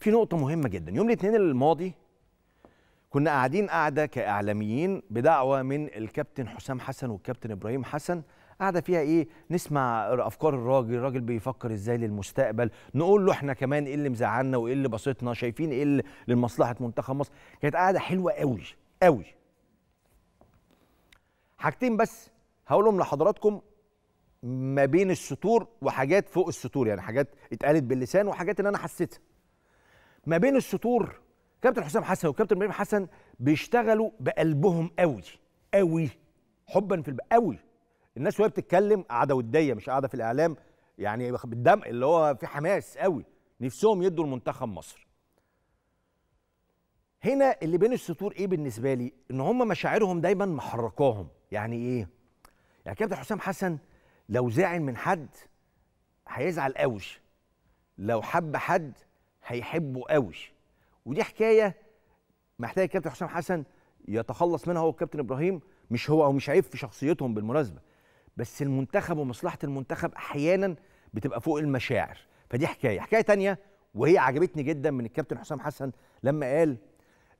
في نقطه مهمه جدا يوم الاثنين الماضي كنا قاعدين قاعده كاعلاميين بدعوه من الكابتن حسام حسن والكابتن ابراهيم حسن قاعده فيها ايه نسمع افكار الراجل الراجل بيفكر ازاي للمستقبل نقول له احنا كمان ايه اللي مزعلنا وايه اللي بسطنا شايفين ايه اللي لمصلحه منتخب مصر كانت قاعده حلوه قوي قوي حاجتين بس هقولهم لحضراتكم ما بين السطور وحاجات فوق السطور يعني حاجات اتقالت باللسان وحاجات اللي انا حسيتها ما بين السطور كابتن حسام حسن وكابتن ابراهيم حسن بيشتغلوا بقلبهم قوي قوي حبا في الب... قوي الناس وهي بتتكلم قاعده وديه مش قاعده في الاعلام يعني بالدم اللي هو في حماس قوي نفسهم يدوا لمنتخب مصر هنا اللي بين السطور ايه بالنسبه لي ان هم مشاعرهم دايما محركاهم يعني ايه يعني كابتن حسام حسن لو زعل من حد هيزعل قوي لو حب حد هيحبه قوي ودي حكايه محتاج الكابتن حسام حسن يتخلص منها هو والكابتن ابراهيم مش هو او مش عيب في شخصيتهم بالمناسبه بس المنتخب ومصلحه المنتخب احيانا بتبقى فوق المشاعر فدي حكايه حكايه تانية وهي عجبتني جدا من الكابتن حسام حسن لما قال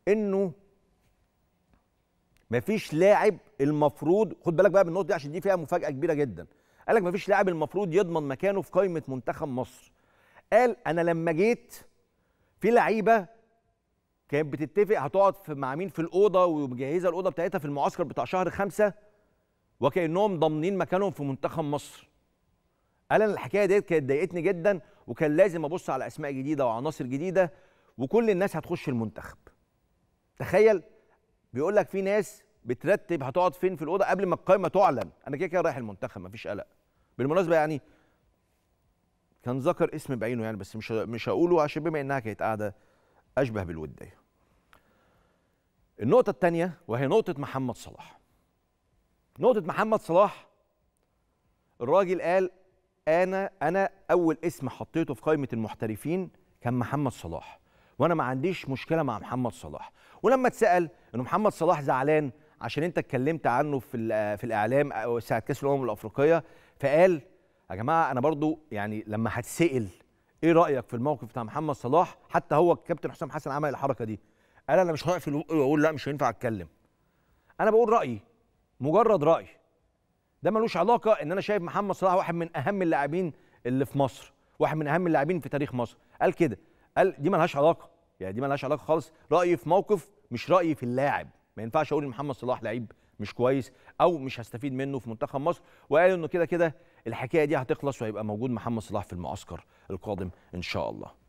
انه مفيش لاعب المفروض خد بالك بقى من النقطه دي عشان دي فيها مفاجاه كبيره جدا قال لك مفيش لاعب المفروض يضمن مكانه في قائمه منتخب مصر قال انا لما جيت في لعيبه كانت بتتفق هتقعد في مع مين في الاوضه ومجهزه الاوضه بتاعتها في المعسكر بتاع شهر خمسة وكانهم ضامنين مكانهم في منتخب مصر قال انا الحكايه ديت كانت ضايقتني جدا وكان لازم ابص على اسماء جديده وعناصر جديده وكل الناس هتخش المنتخب تخيل بيقول لك في ناس بترتب هتقعد فين في الاوضه قبل ما القائمه تعلن انا كده كده رايح المنتخب مفيش قلق بالمناسبه يعني كان ذكر اسم بعينه يعني بس مش مش هقوله عشان بما انها كانت قاعده اشبه بالوديه. النقطه الثانيه وهي نقطه محمد صلاح. نقطه محمد صلاح الراجل قال انا انا اول اسم حطيته في قائمه المحترفين كان محمد صلاح وانا ما عنديش مشكله مع محمد صلاح ولما اتسال ان محمد صلاح زعلان عشان انت اتكلمت عنه في في الاعلام ساعه كاس الامم الافريقيه فقال يا جماعه انا برضو يعني لما هتسال ايه رايك في الموقف بتاع محمد صلاح حتى هو الكابتن حسام حسن عمل الحركه دي قال انا مش هقفل واقول لا مش هينفع اتكلم انا بقول رايي مجرد راي ده ملوش علاقه ان انا شايف محمد صلاح واحد من اهم اللاعبين اللي في مصر واحد من اهم اللاعبين في تاريخ مصر قال كده قال دي ملهاش علاقه يعني دي ملهاش علاقه خالص رايي في موقف مش رايي في اللاعب ما ينفعش اقول محمد صلاح لعيب مش كويس او مش هستفيد منه في منتخب مصر وقالوا انه كده كده الحكايه دي هتخلص وهيبقى موجود محمد صلاح في المعسكر القادم ان شاء الله